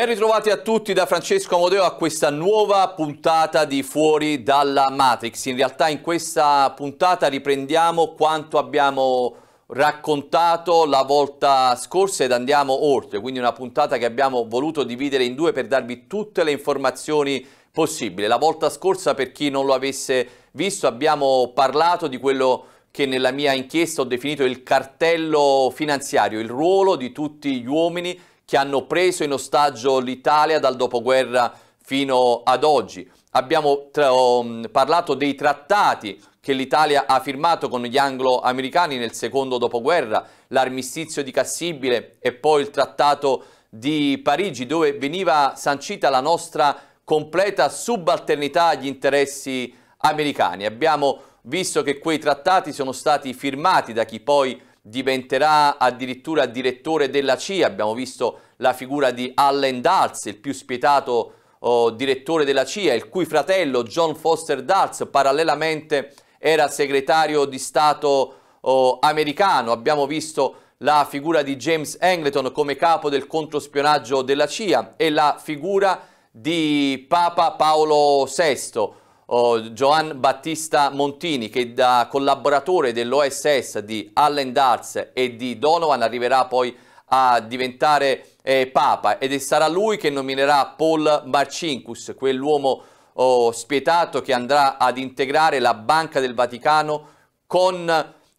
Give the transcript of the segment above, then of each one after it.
Ben ritrovati a tutti da Francesco Amodeo a questa nuova puntata di Fuori dalla Matrix. In realtà in questa puntata riprendiamo quanto abbiamo raccontato la volta scorsa ed andiamo oltre, quindi una puntata che abbiamo voluto dividere in due per darvi tutte le informazioni possibili. La volta scorsa, per chi non lo avesse visto, abbiamo parlato di quello che nella mia inchiesta ho definito il cartello finanziario, il ruolo di tutti gli uomini che hanno preso in ostaggio l'Italia dal dopoguerra fino ad oggi. Abbiamo oh, parlato dei trattati che l'Italia ha firmato con gli anglo-americani nel secondo dopoguerra, l'armistizio di Cassibile e poi il trattato di Parigi dove veniva sancita la nostra completa subalternità agli interessi americani. Abbiamo visto che quei trattati sono stati firmati da chi poi diventerà addirittura direttore della CIA, abbiamo visto la figura di Allen Dulles, il più spietato oh, direttore della CIA, il cui fratello John Foster Dulles parallelamente era segretario di Stato oh, americano, abbiamo visto la figura di James Angleton come capo del controspionaggio della CIA e la figura di Papa Paolo VI, Giovan Battista Montini che da collaboratore dell'OSS di Allen Darts e di Donovan arriverà poi a diventare eh, Papa ed sarà lui che nominerà Paul Marcinkus, quell'uomo oh, spietato che andrà ad integrare la Banca del Vaticano con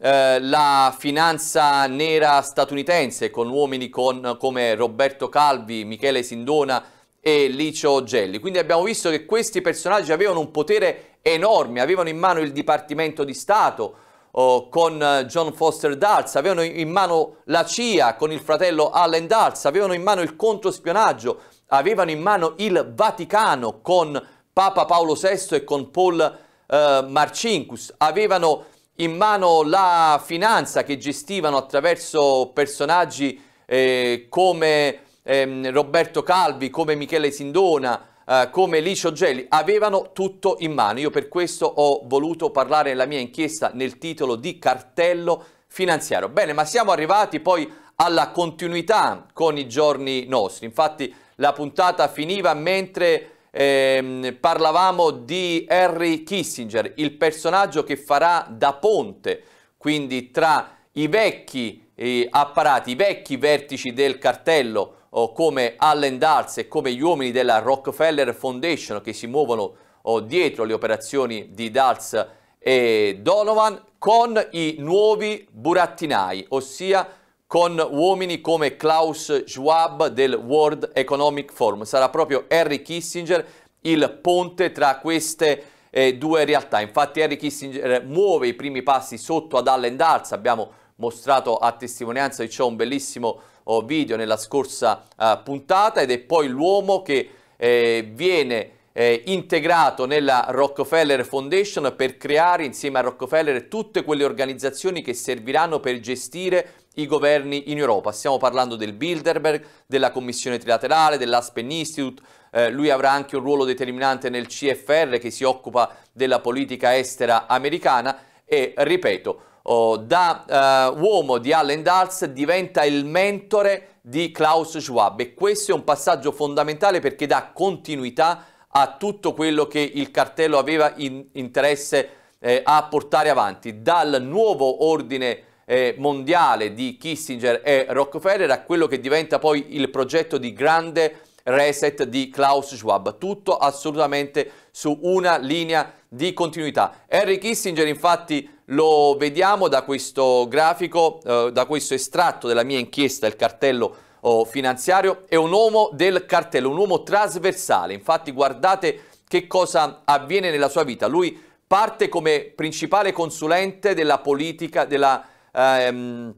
eh, la finanza nera statunitense, con uomini con, come Roberto Calvi, Michele Sindona, e Licio Gelli. Quindi abbiamo visto che questi personaggi avevano un potere enorme, avevano in mano il Dipartimento di Stato oh, con eh, John Foster Dulles, avevano in mano la CIA con il fratello Allen Dulles, avevano in mano il controspionaggio, avevano in mano il Vaticano con Papa Paolo VI e con Paul eh, Marcinkus, avevano in mano la finanza che gestivano attraverso personaggi eh, come ehm, Roberto Calvi, come Michele Sindona, eh, come Licio Gelli, avevano tutto in mano. Io per questo ho voluto parlare nella mia inchiesta nel titolo di cartello finanziario. Bene, ma siamo arrivati poi alla continuità con i giorni nostri. Infatti la puntata finiva mentre ehm, parlavamo di Henry Kissinger, il personaggio che farà da ponte, quindi tra i vecchi eh, apparati, i vecchi vertici del cartello oh, come Allen Dars e come gli uomini della Rockefeller Foundation che si muovono oh, dietro le operazioni di Dars e Donovan con i nuovi burattinai, ossia con uomini come Klaus Schwab del World Economic Forum. Sarà proprio Henry Kissinger il ponte tra queste eh, due realtà. Infatti Henry Kissinger muove i primi passi sotto ad Allen Dals, abbiamo mostrato a testimonianza di ciò un bellissimo video nella scorsa uh, puntata ed è poi l'uomo che eh, viene eh, integrato nella Rockefeller Foundation per creare insieme a Rockefeller tutte quelle organizzazioni che serviranno per gestire i governi in Europa. Stiamo parlando del Bilderberg, della Commissione Trilaterale, dell'Aspen Institute, eh, lui avrà anche un ruolo determinante nel CFR che si occupa della politica estera americana e ripeto oh, da uh, uomo di Allen Dals diventa il mentore di Klaus Schwab e questo è un passaggio fondamentale perché dà continuità a tutto quello che il cartello aveva in interesse eh, a portare avanti, dal nuovo ordine eh, mondiale di Kissinger e Rockefeller a quello che diventa poi il progetto di grande reset di Klaus Schwab, tutto assolutamente su una linea di continuità. Henry Kissinger infatti lo vediamo da questo grafico, eh, da questo estratto della mia inchiesta, il cartello oh, finanziario, è un uomo del cartello, un uomo trasversale, infatti guardate che cosa avviene nella sua vita, lui parte come principale consulente della politica, della... Ehm,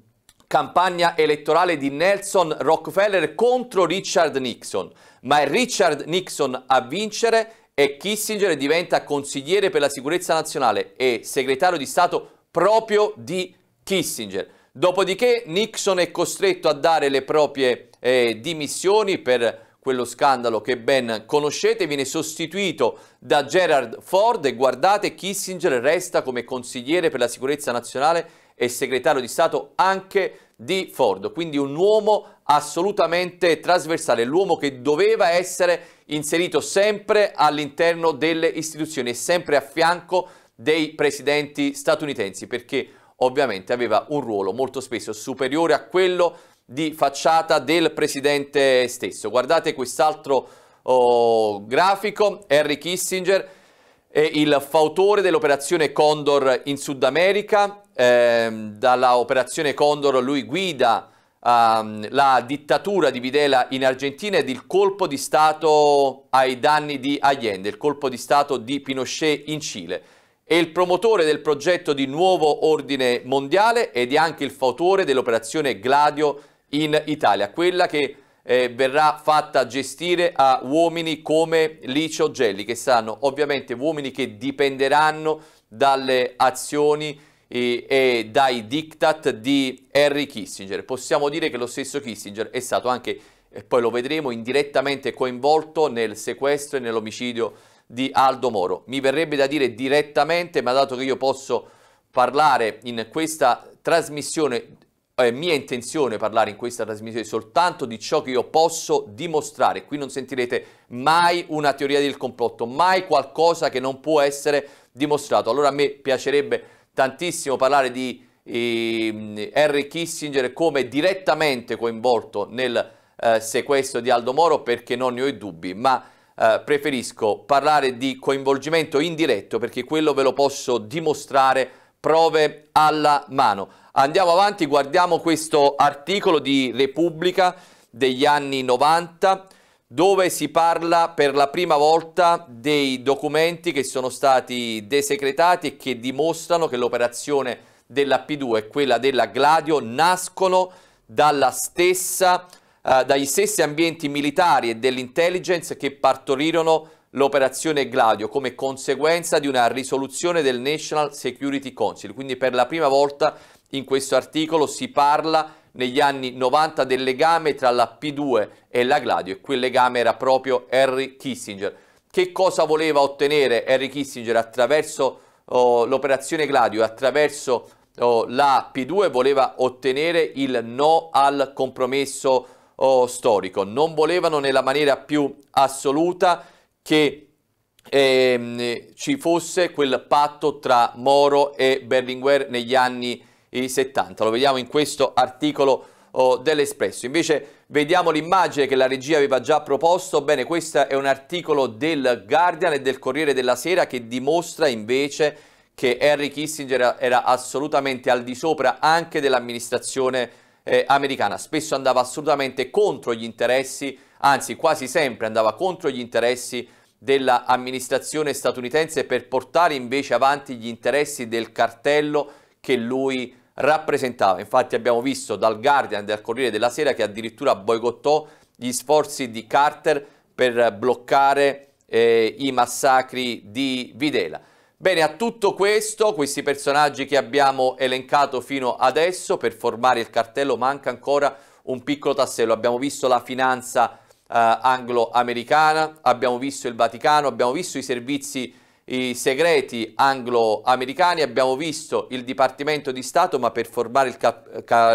campagna elettorale di Nelson Rockefeller contro Richard Nixon, ma è Richard Nixon a vincere e Kissinger diventa consigliere per la sicurezza nazionale e segretario di Stato proprio di Kissinger. Dopodiché Nixon è costretto a dare le proprie eh, dimissioni per quello scandalo che ben conoscete, viene sostituito da Gerard Ford e guardate Kissinger resta come consigliere per la sicurezza nazionale e segretario di Stato anche di Ford, quindi un uomo assolutamente trasversale, l'uomo che doveva essere inserito sempre all'interno delle istituzioni e sempre a fianco dei presidenti statunitensi, perché ovviamente aveva un ruolo molto spesso superiore a quello di facciata del presidente stesso. Guardate quest'altro oh, grafico, Henry Kissinger, è il fautore dell'operazione Condor in Sud America. Eh, dalla operazione Condor lui guida ehm, la dittatura di Videla in Argentina ed il colpo di Stato ai danni di Allende, il colpo di Stato di Pinochet in Cile. È il promotore del progetto di nuovo ordine mondiale ed è anche il fautore dell'operazione Gladio in Italia, quella che eh, verrà fatta gestire a uomini come Licio Gelli, che saranno ovviamente uomini che dipenderanno dalle azioni e, e dai diktat di Henry Kissinger. Possiamo dire che lo stesso Kissinger è stato anche, e poi lo vedremo, indirettamente coinvolto nel sequestro e nell'omicidio di Aldo Moro. Mi verrebbe da dire direttamente, ma dato che io posso parlare in questa trasmissione è mia intenzione parlare in questa trasmissione soltanto di ciò che io posso dimostrare. Qui non sentirete mai una teoria del complotto, mai qualcosa che non può essere dimostrato. Allora a me piacerebbe tantissimo parlare di eh, Henry Kissinger come direttamente coinvolto nel eh, sequestro di Aldo Moro perché non ne ho i dubbi, ma eh, preferisco parlare di coinvolgimento indiretto perché quello ve lo posso dimostrare prove alla mano. Andiamo avanti, guardiamo questo articolo di Repubblica degli anni 90 dove si parla per la prima volta dei documenti che sono stati desecretati e che dimostrano che l'operazione della P2 e quella della Gladio nascono stessa, eh, dagli stessi ambienti militari e dell'intelligence che partorirono l'operazione Gladio come conseguenza di una risoluzione del National Security Council. Quindi per la prima volta in questo articolo si parla negli anni 90 del legame tra la P2 e la Gladio e quel legame era proprio Henry Kissinger. Che cosa voleva ottenere Henry Kissinger attraverso oh, l'operazione Gladio, attraverso oh, la P2? Voleva ottenere il no al compromesso oh, storico. Non volevano nella maniera più assoluta che ehm, ci fosse quel patto tra Moro e Berlinguer negli anni 90 i 70. Lo vediamo in questo articolo oh, dell'Espresso. Invece vediamo l'immagine che la regia aveva già proposto. Bene, questo è un articolo del Guardian e del Corriere della Sera che dimostra invece che Henry Kissinger era assolutamente al di sopra anche dell'amministrazione eh, americana. Spesso andava assolutamente contro gli interessi, anzi quasi sempre andava contro gli interessi dell'amministrazione statunitense per portare invece avanti gli interessi del cartello che lui rappresentava. Infatti abbiamo visto dal Guardian e dal Corriere della Sera che addirittura boicottò gli sforzi di Carter per bloccare eh, i massacri di Videla. Bene, a tutto questo, questi personaggi che abbiamo elencato fino adesso, per formare il cartello manca ancora un piccolo tassello. Abbiamo visto la finanza eh, anglo-americana, abbiamo visto il Vaticano, abbiamo visto i servizi i segreti anglo-americani, abbiamo visto il Dipartimento di Stato, ma per formare il ca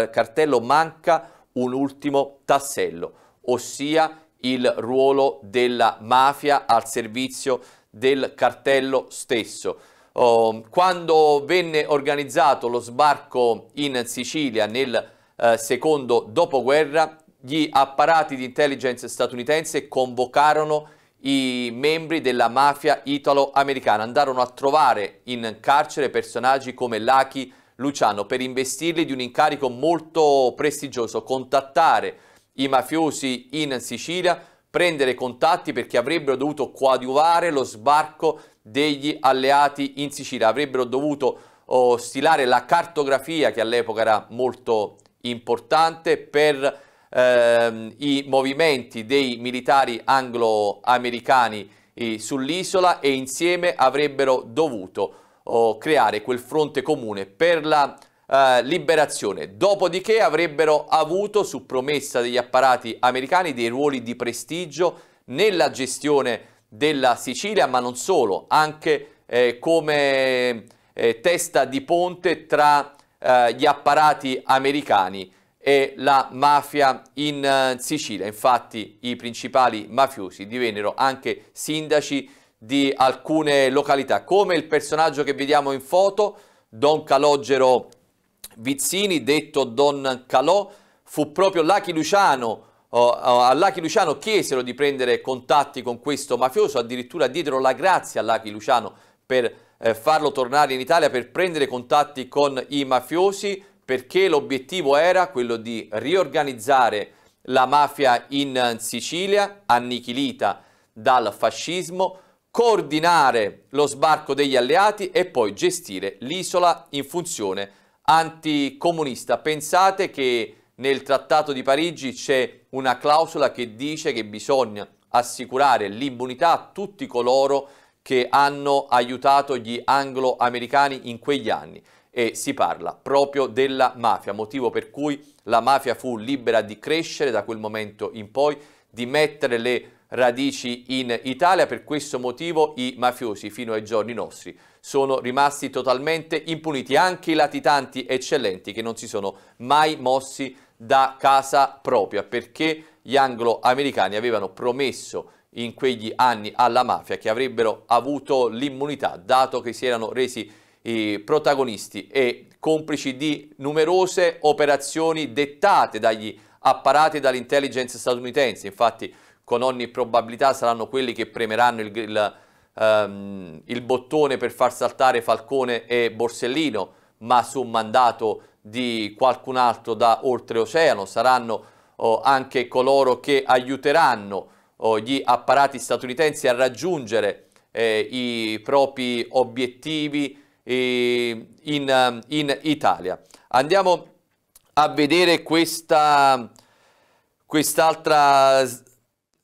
cartello manca un ultimo tassello, ossia il ruolo della mafia al servizio del cartello stesso. Oh, quando venne organizzato lo sbarco in Sicilia nel eh, secondo dopoguerra, gli apparati di intelligence statunitense convocarono i membri della mafia italo-americana. Andarono a trovare in carcere personaggi come Lachi Luciano per investirli di un incarico molto prestigioso, contattare i mafiosi in Sicilia, prendere contatti perché avrebbero dovuto coadiuvare lo sbarco degli alleati in Sicilia, avrebbero dovuto oh, stilare la cartografia che all'epoca era molto importante per ehm, i movimenti dei militari anglo-americani sull'isola e insieme avrebbero dovuto oh, creare quel fronte comune per la eh, liberazione. Dopodiché avrebbero avuto, su promessa degli apparati americani, dei ruoli di prestigio nella gestione della Sicilia, ma non solo, anche eh, come eh, testa di ponte tra eh, gli apparati americani e la mafia in eh, Sicilia. Infatti i principali mafiosi divennero anche sindaci di alcune località, come il personaggio che vediamo in foto, Don Calogero Vizzini, detto Don Calò, fu proprio Lachi Luciano, oh, a Lachi Luciano chiesero di prendere contatti con questo mafioso, addirittura diedero la grazia a Lachi Luciano per eh, farlo tornare in Italia per prendere contatti con i mafiosi, perché l'obiettivo era quello di riorganizzare la mafia in Sicilia, annichilita dal fascismo, coordinare lo sbarco degli alleati e poi gestire l'isola in funzione anticomunista. Pensate che nel Trattato di Parigi c'è una clausola che dice che bisogna assicurare l'immunità a tutti coloro che hanno aiutato gli anglo-americani in quegli anni e si parla proprio della mafia, motivo per cui la mafia fu libera di crescere da quel momento in poi, di mettere le radici in Italia, per questo motivo i mafiosi fino ai giorni nostri sono rimasti totalmente impuniti, anche i latitanti eccellenti che non si sono mai mossi da casa propria, perché gli anglo-americani avevano promesso in quegli anni alla mafia che avrebbero avuto l'immunità, dato che si erano resi eh, protagonisti e complici di numerose operazioni dettate dagli apparati dall'intelligence statunitense. Infatti con ogni probabilità saranno quelli che premeranno il, il, ehm, il bottone per far saltare Falcone e Borsellino, ma su mandato di qualcun altro da oltreoceano, saranno oh, anche coloro che aiuteranno oh, gli apparati statunitensi a raggiungere eh, i propri obiettivi eh, in, um, in, Italia. Andiamo a vedere questa, quest'altra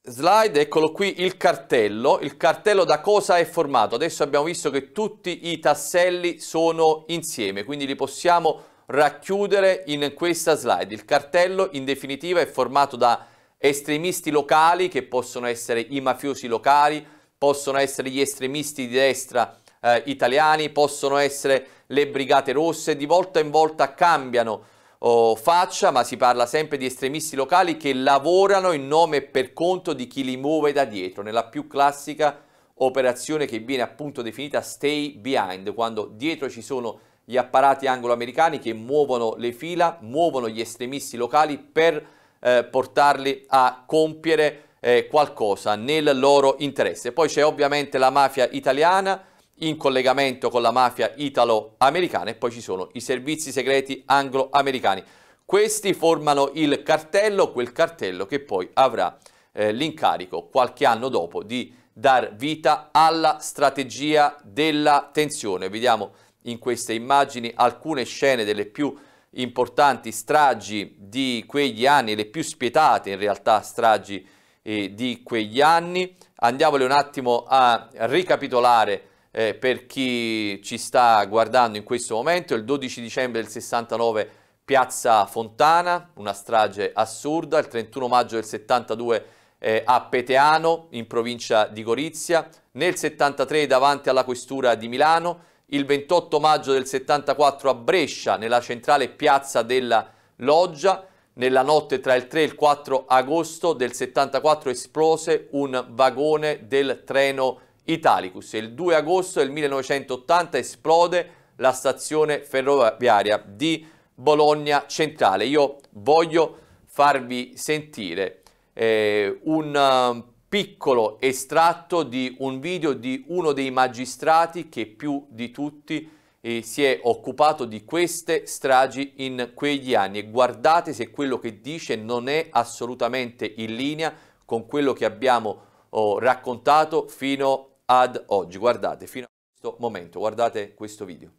slide, eccolo qui il cartello, il cartello da cosa è formato? Adesso abbiamo visto che tutti i tasselli sono insieme, quindi li possiamo racchiudere in questa slide. Il cartello in definitiva è formato da estremisti locali che possono essere i mafiosi locali, possono essere gli estremisti di destra eh, italiani, possono essere le brigate rosse, di volta in volta cambiano oh, faccia, ma si parla sempre di estremisti locali che lavorano in nome e per conto di chi li muove da dietro, nella più classica operazione che viene appunto definita stay behind, quando dietro ci sono gli apparati anglo-americani che muovono le fila, muovono gli estremisti locali per eh, portarli a compiere eh, qualcosa nel loro interesse. Poi c'è ovviamente la mafia italiana in collegamento con la mafia italo-americana e poi ci sono i servizi segreti anglo-americani. Questi formano il cartello, quel cartello che poi avrà eh, l'incarico qualche anno dopo di dar vita alla strategia della tensione. Vediamo in queste immagini alcune scene delle più importanti stragi di quegli anni, le più spietate in realtà stragi eh, di quegli anni. Andiamole un attimo a ricapitolare eh, per chi ci sta guardando in questo momento, il 12 dicembre del 69 Piazza Fontana, una strage assurda, il 31 maggio del 72 eh, a Peteano, in provincia di Gorizia, nel 73 davanti alla questura di Milano, il 28 maggio del 74 a Brescia, nella centrale piazza della Loggia, nella notte tra il 3 e il 4 agosto del 74 esplose un vagone del treno Italicus il 2 agosto del 1980 esplode la stazione ferroviaria di Bologna Centrale. Io voglio farvi sentire eh, un um, piccolo estratto di un video di uno dei magistrati che più di tutti eh, si è occupato di queste stragi in quegli anni e guardate se quello che dice non è assolutamente in linea con quello che abbiamo oh, raccontato fino ad oggi. Guardate, fino a questo momento, guardate questo video.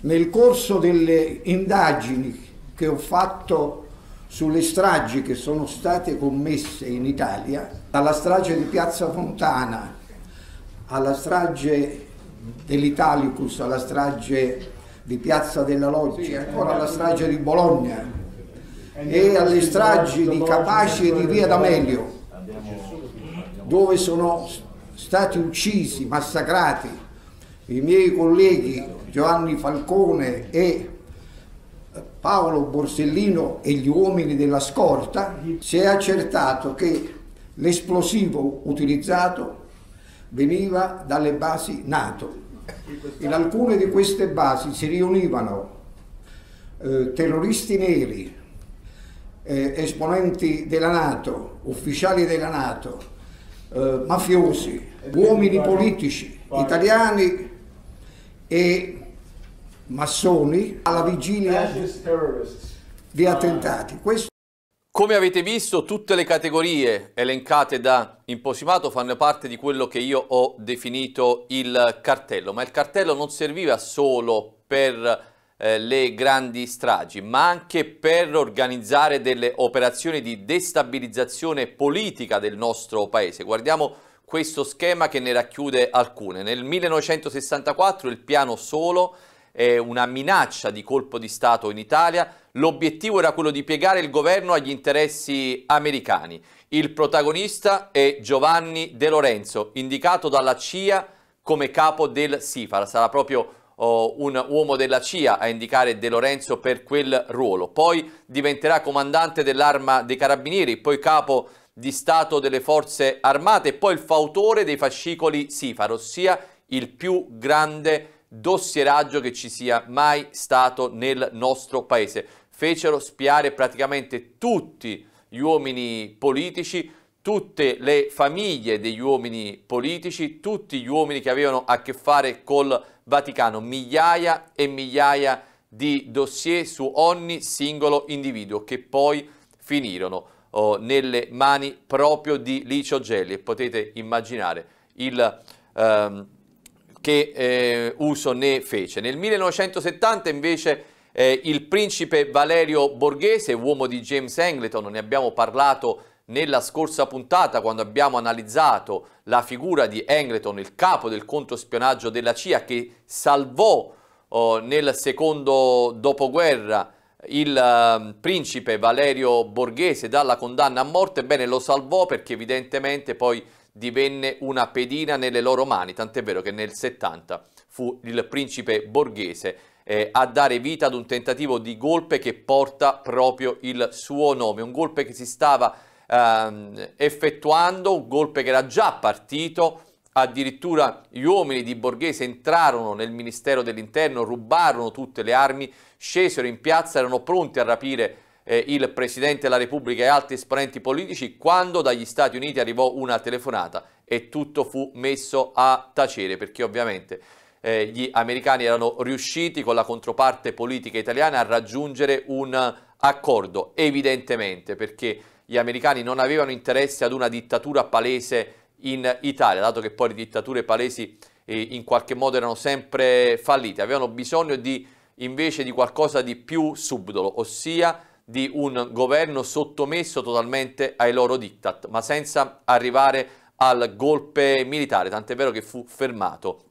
Nel corso delle indagini che ho fatto sulle stragi che sono state commesse in Italia, dalla strage di Piazza Fontana alla strage dell'Italicus, alla strage di Piazza della Loggia, ancora eh, alla strage di Bologna eh, e alle stragi di Capaci e di Via D'Amelio, dove sono stati uccisi, massacrati i miei colleghi Giovanni Falcone e eh, Paolo Borsellino e gli uomini della scorta, si è accertato che l'esplosivo utilizzato veniva dalle basi NATO. In alcune di queste basi si riunivano eh, terroristi neri, eh, esponenti della Nato, ufficiali della Nato, eh, mafiosi, uomini politici italiani e massoni alla vigilia di attentati. Questo come avete visto, tutte le categorie elencate da Imposimato fanno parte di quello che io ho definito il cartello, ma il cartello non serviva solo per eh, le grandi stragi, ma anche per organizzare delle operazioni di destabilizzazione politica del nostro paese. Guardiamo questo schema che ne racchiude alcune. Nel 1964 il piano solo è una minaccia di colpo di Stato in Italia, l'obiettivo era quello di piegare il governo agli interessi americani. Il protagonista è Giovanni De Lorenzo, indicato dalla CIA come capo del SIFAR, sarà proprio oh, un uomo della CIA a indicare De Lorenzo per quel ruolo. Poi diventerà comandante dell'arma dei carabinieri, poi capo di Stato delle Forze Armate e poi il fautore dei fascicoli SIFAR, ossia il più grande dossieraggio che ci sia mai stato nel nostro paese. Fecero spiare praticamente tutti gli uomini politici, tutte le famiglie degli uomini politici, tutti gli uomini che avevano a che fare col Vaticano, migliaia e migliaia di dossier su ogni singolo individuo che poi finirono oh, nelle mani proprio di Licio Gelli e potete immaginare il, ehm, che eh, uso ne fece. Nel 1970 invece eh, il principe Valerio Borghese, uomo di James Angleton, ne abbiamo parlato nella scorsa puntata quando abbiamo analizzato la figura di Angleton, il capo del controspionaggio della CIA che salvò oh, nel secondo dopoguerra il ehm, principe Valerio Borghese dalla condanna a morte, bene lo salvò perché evidentemente poi divenne una pedina nelle loro mani, tant'è vero che nel 70 fu il principe Borghese eh, a dare vita ad un tentativo di golpe che porta proprio il suo nome, un golpe che si stava ehm, effettuando, un golpe che era già partito, addirittura gli uomini di Borghese entrarono nel Ministero dell'Interno, rubarono tutte le armi scesero in piazza, erano pronti a rapire eh, il Presidente della Repubblica e altri esponenti politici, quando dagli Stati Uniti arrivò una telefonata e tutto fu messo a tacere, perché ovviamente eh, gli americani erano riusciti con la controparte politica italiana a raggiungere un accordo, evidentemente, perché gli americani non avevano interesse ad una dittatura palese in Italia, dato che poi le dittature palesi eh, in qualche modo erano sempre fallite, avevano bisogno di invece di qualcosa di più subdolo, ossia di un governo sottomesso totalmente ai loro diktat, ma senza arrivare al golpe militare, tant'è vero che fu fermato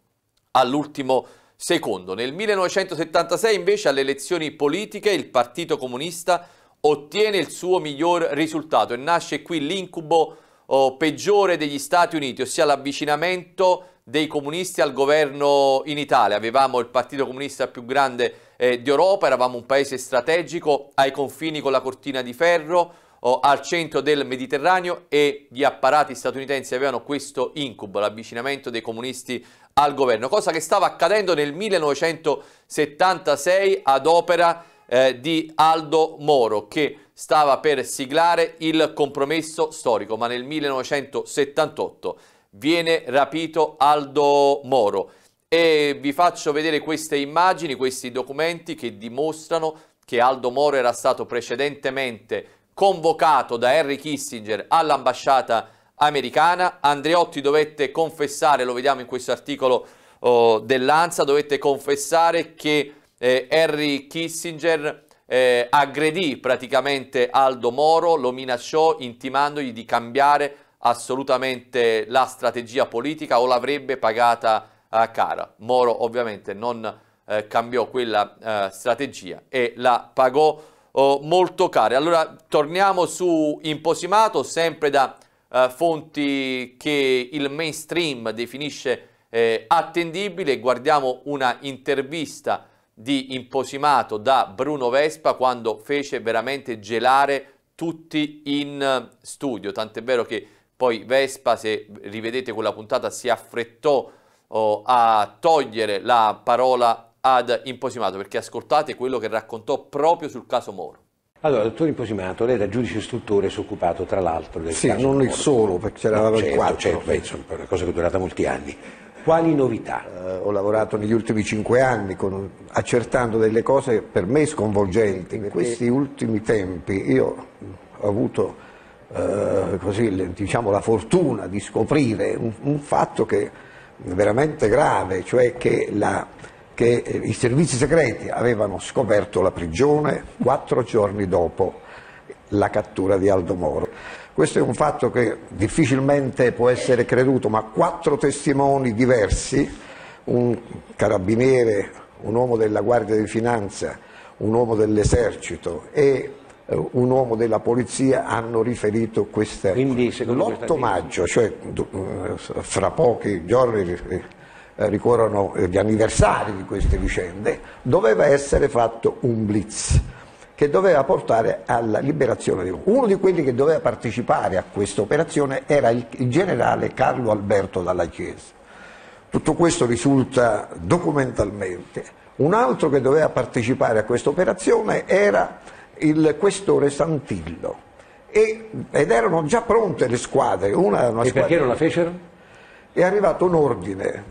all'ultimo secondo. Nel 1976 invece alle elezioni politiche il Partito Comunista ottiene il suo miglior risultato e nasce qui l'incubo oh, peggiore degli Stati Uniti, ossia l'avvicinamento dei comunisti al governo in Italia. Avevamo il partito comunista più grande eh, d'Europa, eravamo un paese strategico ai confini con la cortina di ferro, oh, al centro del Mediterraneo e gli apparati statunitensi avevano questo incubo, l'avvicinamento dei comunisti al governo, cosa che stava accadendo nel 1976 ad opera eh, di Aldo Moro che stava per siglare il compromesso storico, ma nel 1978 viene rapito Aldo Moro e vi faccio vedere queste immagini, questi documenti che dimostrano che Aldo Moro era stato precedentemente convocato da Henry Kissinger all'ambasciata americana, Andreotti dovette confessare, lo vediamo in questo articolo oh, dell'Anza, dovette confessare che eh, Henry Kissinger eh, aggredì praticamente Aldo Moro, lo minacciò intimandogli di cambiare assolutamente la strategia politica o l'avrebbe pagata eh, cara. Moro ovviamente non eh, cambiò quella eh, strategia e la pagò oh, molto cara. Allora torniamo su Imposimato, sempre da eh, fonti che il mainstream definisce eh, attendibile. Guardiamo una intervista di Imposimato da Bruno Vespa quando fece veramente gelare tutti in eh, studio, tant'è vero che poi Vespa, se rivedete quella puntata, si affrettò oh, a togliere la parola ad Imposimato, perché ascoltate quello che raccontò proprio sul caso Moro. Allora, dottor Imposimato, lei da giudice istruttore si è occupato tra l'altro del sì, caso Sì, non il solo, perché c'era no, certo, quattro. Certo, penso, è una cosa che è durata molti anni. Quali novità? Eh, ho lavorato negli ultimi cinque anni con, accertando delle cose per me sconvolgenti. In questi ultimi tempi io ho avuto eh, così, diciamo, la fortuna di scoprire un, un fatto che veramente grave, cioè che, la, che, eh, i servizi segreti avevano scoperto la prigione quattro giorni dopo la cattura di Aldo Moro. Questo è un fatto che difficilmente può essere creduto, ma quattro testimoni diversi, un carabiniere, un uomo della Guardia di Finanza, un uomo dell'esercito e eh, un uomo della polizia hanno riferito questa Quindi, l'8 maggio, cioè eh, fra pochi giorni eh, ricorrono gli anniversari di queste vicende, doveva essere fatto un blitz che doveva portare alla liberazione di Roma. Uno di quelli che doveva partecipare a questa operazione era il, il generale Carlo Alberto Dalla Chiesa. Tutto questo risulta documentalmente. Un altro che doveva partecipare a questa operazione era il questore Santillo. E, ed erano già pronte le squadre. Una, una e squadra... perché non la fecero? È arrivato un ordine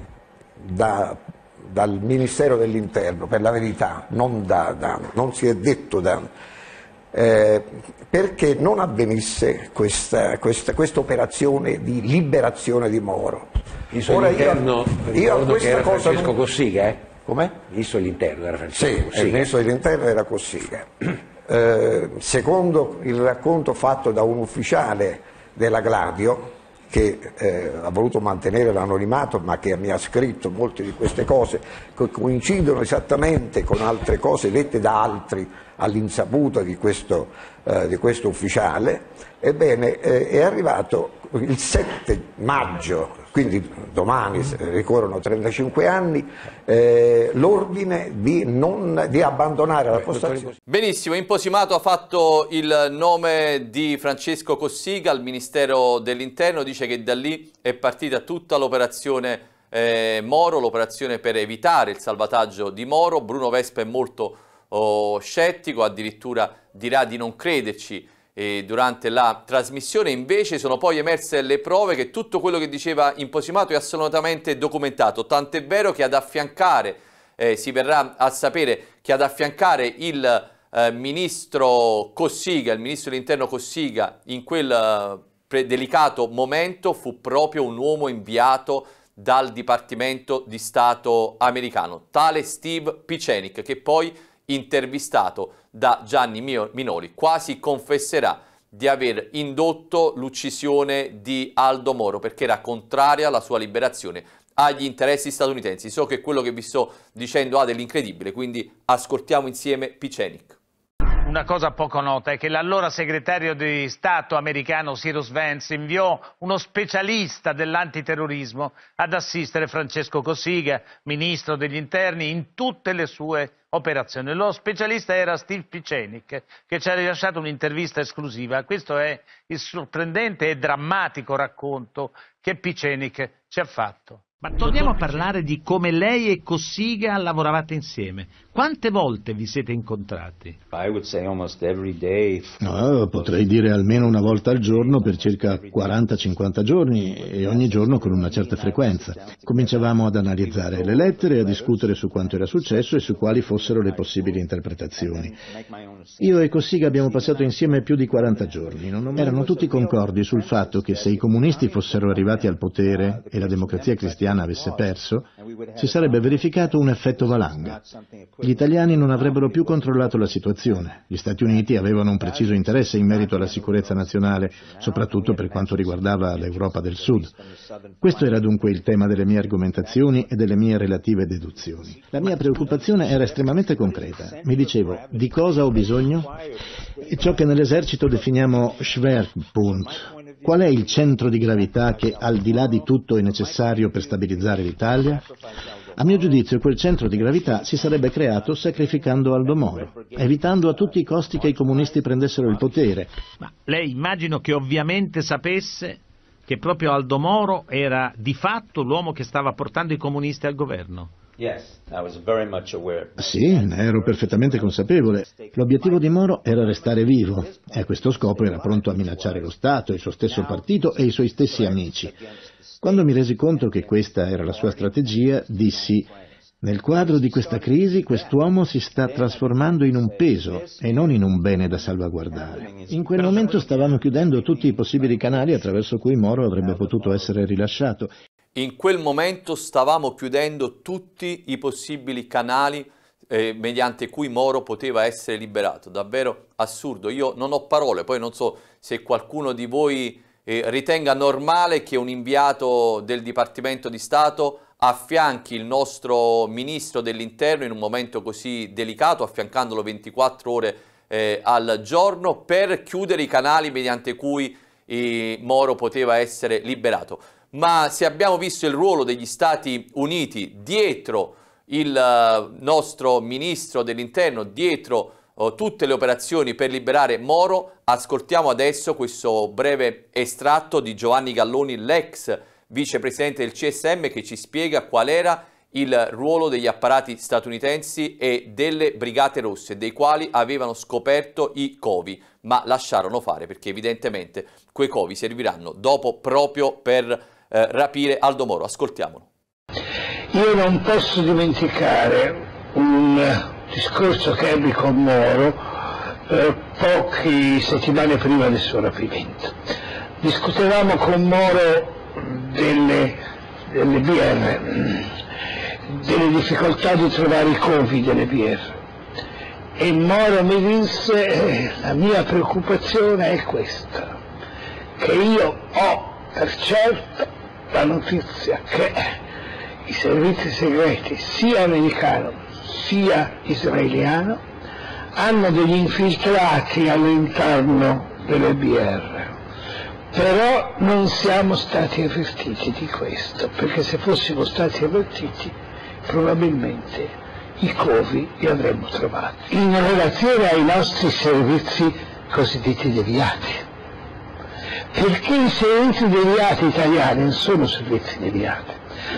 da, dal Ministero dell'Interno, per la verità, non, da, Dan, non si è detto Dan, eh, perché non avvenisse questa, questa, questa, operazione di liberazione di Moro. Iso Ora l'interno, io, io questa era cosa Francesco non... Cossiga, eh? Com'è? Visto l'interno era Francesco sì, Cossiga. Eh, sì, l'interno era Cossiga. Eh, secondo il racconto fatto da un ufficiale della Gladio, che eh, ha voluto mantenere l'anonimato ma che mi ha scritto molte di queste cose che coincidono esattamente con altre cose dette da altri all'insaputa di questo, eh, di questo ufficiale, ebbene eh, è arrivato il 7 maggio, quindi domani ricorrono 35 anni, eh, l'ordine di, non, di, abbandonare la eh, postazione. Benissimo, Imposimato ha fatto il nome di Francesco Cossiga al Ministero dell'Interno, dice che da lì è partita tutta l'operazione eh, Moro, l'operazione per evitare il salvataggio di Moro, Bruno Vespa è molto oh, scettico, addirittura dirà di non crederci e durante la trasmissione invece sono poi emerse le prove che tutto quello che diceva Imposimato è assolutamente documentato, tant'è vero che ad affiancare, eh, si verrà a sapere che ad affiancare il eh, ministro Cossiga, il ministro dell'interno Cossiga in quel eh, delicato momento fu proprio un uomo inviato dal Dipartimento di Stato americano, tale Steve Picenic, che poi intervistato da Gianni Minori, quasi confesserà di aver indotto l'uccisione di Aldo Moro perché era contraria alla sua liberazione agli interessi statunitensi. So che quello che vi sto dicendo ha dell'incredibile, quindi ascoltiamo insieme Picenic. Una cosa poco nota è che l'allora segretario di Stato americano Cyrus Vance inviò uno specialista dell'antiterrorismo ad assistere Francesco Cossiga, ministro degli interni, in tutte le sue operazioni. Lo specialista era Steve Picenic, che ci ha rilasciato un'intervista esclusiva. Questo è il sorprendente e drammatico racconto che Picenic ci ha fatto. Ma torniamo a parlare di come lei e Cossiga lavoravate insieme. Quante volte vi siete incontrati? No, potrei dire almeno una volta al giorno per circa 40-50 giorni e ogni giorno con una certa frequenza. Cominciavamo ad analizzare le lettere e a discutere su quanto era successo e su quali fossero le possibili interpretazioni. Io e Cossiga abbiamo passato insieme più di 40 giorni. Erano tutti concordi sul fatto che se i comunisti fossero arrivati al potere e la democrazia cristiana avesse perso, si sarebbe verificato un effetto valanga. Gli italiani non avrebbero più controllato la situazione. Gli Stati Uniti avevano un preciso interesse in merito alla sicurezza nazionale, soprattutto per quanto riguardava l'Europa del Sud. Questo era dunque il tema delle mie argomentazioni e delle mie relative deduzioni. La mia preoccupazione era estremamente concreta. Mi dicevo, di cosa ho bisogno? Ciò che nell'esercito definiamo Schwerpunkt, Qual è il centro di gravità che al di là di tutto è necessario per stabilizzare l'Italia? A mio giudizio quel centro di gravità si sarebbe creato sacrificando Aldo Moro, evitando a tutti i costi che i comunisti prendessero il potere. Ma lei immagino che ovviamente sapesse che proprio Aldo Moro era di fatto l'uomo che stava portando i comunisti al governo. Sì, ne ero perfettamente consapevole. L'obiettivo di Moro era restare vivo e a questo scopo era pronto a minacciare lo Stato, il suo stesso partito e i suoi stessi amici. Quando mi resi conto che questa era la sua strategia, dissi nel quadro di questa crisi quest'uomo si sta trasformando in un peso e non in un bene da salvaguardare. In quel momento stavamo chiudendo tutti i possibili canali attraverso cui Moro avrebbe potuto essere rilasciato in quel momento stavamo chiudendo tutti i possibili canali eh, mediante cui Moro poteva essere liberato. Davvero assurdo. Io non ho parole, poi non so se qualcuno di voi eh, ritenga normale che un inviato del Dipartimento di Stato affianchi il nostro ministro dell'interno in un momento così delicato, affiancandolo 24 ore eh, al giorno per chiudere i canali mediante cui eh, Moro poteva essere liberato ma se abbiamo visto il ruolo degli Stati Uniti dietro il eh, nostro ministro dell'interno, dietro oh, tutte le operazioni per liberare Moro, ascoltiamo adesso questo breve estratto di Giovanni Galloni, l'ex vicepresidente del CSM, che ci spiega qual era il ruolo degli apparati statunitensi e delle brigate rosse, dei quali avevano scoperto i covi, ma lasciarono fare perché evidentemente quei covi serviranno dopo proprio per eh, rapire Aldo Moro. Ascoltiamolo. Io non posso dimenticare un discorso che ebbi con Moro eh, poche settimane prima del suo rapimento. Discutevamo con Moro delle, delle BR, delle difficoltà di trovare i covi delle BR e Moro mi disse eh, la mia preoccupazione è questa, che io ho per certo la notizia che i servizi segreti sia americano sia israeliano hanno degli infiltrati all'interno delle BR. Però non siamo stati avvertiti di questo, perché se fossimo stati avvertiti probabilmente i covi li avremmo trovati. In relazione ai nostri servizi cosiddetti deviati, perché i servizi deviati italiani non sono servizi deviati,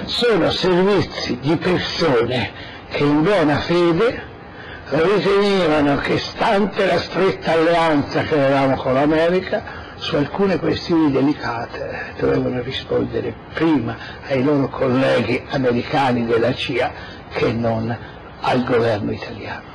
sono servizi di persone che in buona fede ritenevano che stante la stretta alleanza che avevamo con l'America, su alcune questioni delicate dovevano rispondere prima ai loro colleghi americani della CIA che non al governo italiano.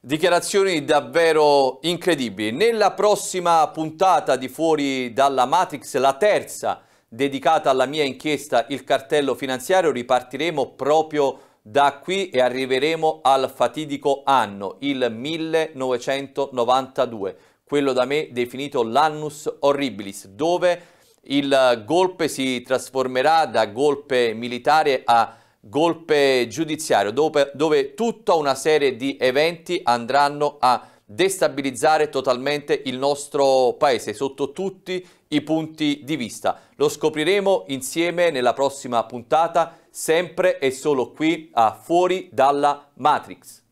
Dichiarazioni davvero incredibili. Nella prossima puntata di Fuori dalla Matrix, la terza dedicata alla mia inchiesta Il cartello finanziario, ripartiremo proprio da qui e arriveremo al fatidico anno, il 1992, quello da me definito l'annus horribilis, dove il golpe si trasformerà da golpe militare a golpe giudiziario dove, dove tutta una serie di eventi andranno a destabilizzare totalmente il nostro paese sotto tutti i punti di vista. Lo scopriremo insieme nella prossima puntata, sempre e solo qui a Fuori dalla Matrix.